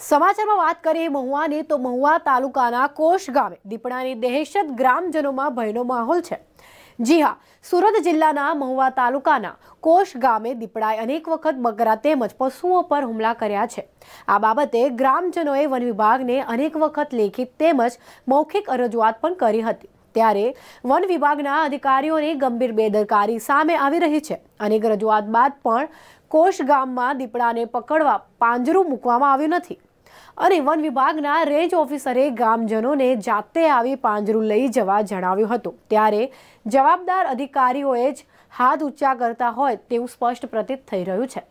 સમાચારમાં વાત કરીએ મહુવાની તો મહુવા તાલુકાના કોશ ગામે દીપડાની દહેશત ગ્રામજનોમાં ભયનો માહોલ છે જી હા સુરત જિલ્લાના મહુવા તાલુકાના કોશ ગામે દીપડાએ અનેક વખત બકરા તેમજ પશુઓ પર હુમલા કર્યા છે આ બાબતે ગ્રામજનોએ વન વિભાગને અનેક વખત લેખિત તેમજ મૌખિક રજૂઆત પણ કરી હતી ત્યારે વન વિભાગના અધિકારીઓની ગંભીર બેદરકારી સામે આવી રહી છે અનેક રજૂઆત બાદ પણ કોશ ગામમાં દીપડાને પકડવા પાંજરું મૂકવામાં આવ્યું નથી અને વન વિભાગના રેન્જ ઓફિસરે ગામજનોને જાતે આવી પાંજરું લઈ જવા જણાવ્યું હતું ત્યારે જવાબદાર અધિકારીઓએ જ હાથ ઊંચા કરતા હોય તેવું સ્પષ્ટ પ્રતીત થઈ રહ્યું છે